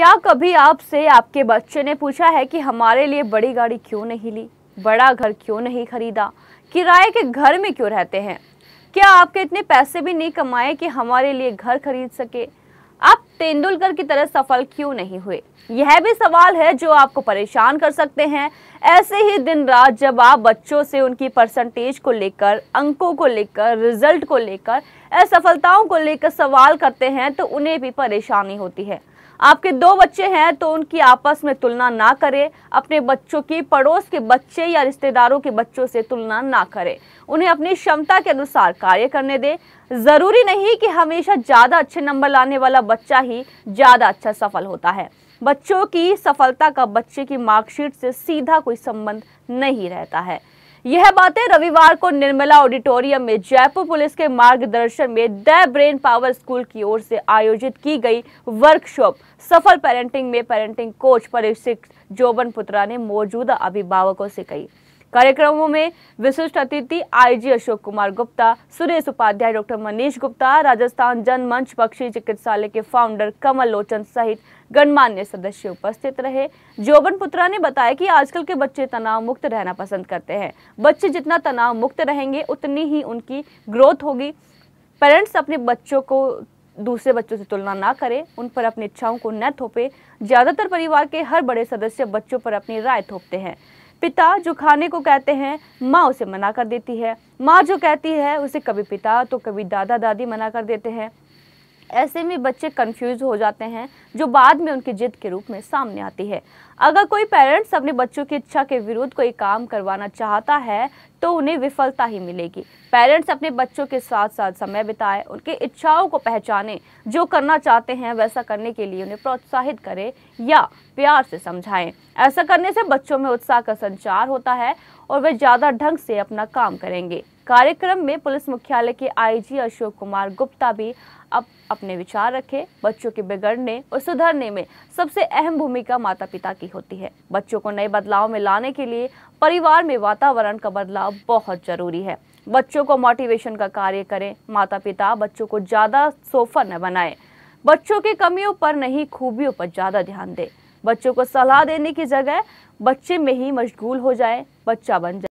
क्या कभी आपसे आपके बच्चे ने पूछा है कि हमारे लिए बड़ी गाड़ी क्यों नहीं ली बड़ा घर क्यों नहीं खरीदा किराए के घर में क्यों रहते हैं क्या आपके इतने पैसे भी नहीं कमाए कि हमारे लिए घर खरीद सके आप तेंदुलकर की तरह सफल क्यों नहीं हुए यह भी सवाल है जो आपको परेशान कर सकते हैं ऐसे ही दिन रात जब आप बच्चों से उनकी परसेंटेज को लेकर अंकों को लेकर रिजल्ट को लेकर असफलताओं को लेकर सवाल करते हैं तो उन्हें भी परेशानी होती है आपके दो बच्चे हैं तो उनकी आपस में तुलना ना करें अपने बच्चों की पड़ोस के बच्चे या रिश्तेदारों के बच्चों से तुलना ना करें उन्हें अपनी क्षमता के अनुसार कार्य करने दें ज़रूरी नहीं कि हमेशा ज़्यादा अच्छे नंबर लाने वाला बच्चा ही ज़्यादा अच्छा सफल होता है बच्चों की सफलता का बच्चे की मार्कशीट से सीधा कोई संबंध नहीं रहता है यह बातें रविवार को निर्मला ऑडिटोरियम में जयपुर पुलिस के मार्गदर्शन में द ब्रेन पावर स्कूल की ओर से आयोजित की गई वर्कशॉप सफल पेरेंटिंग में पेरेंटिंग कोच परिषिक जोबन पुत्रा ने मौजूदा अभिभावकों से कही कार्यक्रमों में विशिष्ट अतिथि आईजी अशोक कुमार गुप्ता सुरेश उपाध्याय डॉक्टर मनीष गुप्ता राजस्थान जनमंच पक्षी चिकित्सालय के फाउंडर कमल लोचन सहित गणमान्य सदस्य उपस्थित रहे जोबन पुत्रा ने बताया कि आजकल के बच्चे तनाव मुक्त रहना पसंद करते हैं बच्चे जितना तनाव मुक्त रहेंगे उतनी ही उनकी ग्रोथ होगी पेरेंट्स अपने बच्चों को दूसरे बच्चों से तुलना ना करें उन पर अपनी इच्छाओं को न थोपे ज़्यादातर परिवार के हर बड़े सदस्य बच्चों पर अपनी राय थोपते हैं पिता जो खाने को कहते हैं माँ उसे मना कर देती है माँ जो कहती है उसे कभी पिता तो कभी दादा दादी मना कर देते हैं ऐसे में बच्चे कंफ्यूज हो जाते हैं जो बाद में उनकी जिद के रूप में सामने आती है अगर कोई पेरेंट्स अपने बच्चों की इच्छा के विरुद्ध कोई काम करवाना चाहता है तो उन्हें विफलता ही मिलेगी पेरेंट्स अपने बच्चों के साथ साथ समय बिताएं उनकी इच्छाओं को पहचानें जो करना चाहते हैं वैसा करने के लिए उन्हें प्रोत्साहित करें या प्यार से समझाएं ऐसा करने से बच्चों में उत्साह का संचार होता है और वे ज़्यादा ढंग से अपना काम करेंगे कार्यक्रम में पुलिस मुख्यालय के आईजी अशोक कुमार गुप्ता भी अब अपने विचार रखे बच्चों के बिगड़ने और सुधरने में सबसे अहम भूमिका माता पिता की होती है बच्चों को नए बदलाव में लाने के लिए परिवार में वातावरण का बदलाव बहुत जरूरी है बच्चों को मोटिवेशन का कार्य करें माता पिता बच्चों को ज़्यादा सोफा न बनाए बच्चों की कमियों पर नहीं खूबियों पर ज़्यादा ध्यान दें बच्चों को सलाह देने की जगह बच्चे में ही मशगूल हो जाए बच्चा बन जाए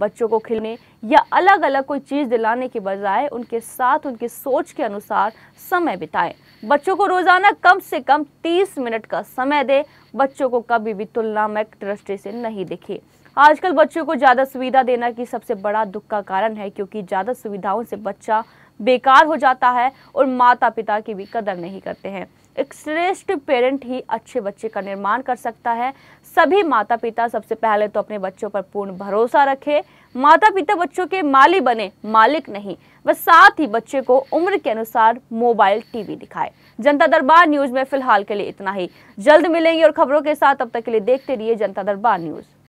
बच्चों को खिलने या अलग अलग कोई चीज़ दिलाने के बजाय उनके साथ उनकी सोच के अनुसार समय बिताएं बच्चों को रोज़ाना कम से कम 30 मिनट का समय दें बच्चों को कभी भी तुलनात्मक दृष्टि से नहीं दिखे आजकल बच्चों को ज़्यादा सुविधा देना की सबसे बड़ा दुख का कारण है क्योंकि ज़्यादा सुविधाओं से बच्चा बेकार हो जाता है और माता पिता की भी कदर नहीं करते हैं एक श्रेष्ठ पेरेंट ही अच्छे बच्चे का निर्माण कर सकता है सभी माता पिता सबसे पहले तो अपने बच्चों पर पूर्ण भरोसा रखे माता पिता बच्चों के माली बने मालिक नहीं व साथ ही बच्चे को उम्र के अनुसार मोबाइल टीवी दिखाए जनता दरबार न्यूज में फिलहाल के लिए इतना ही जल्द मिलेंगे और खबरों के साथ अब तक के लिए देखते रहिए जनता दरबार न्यूज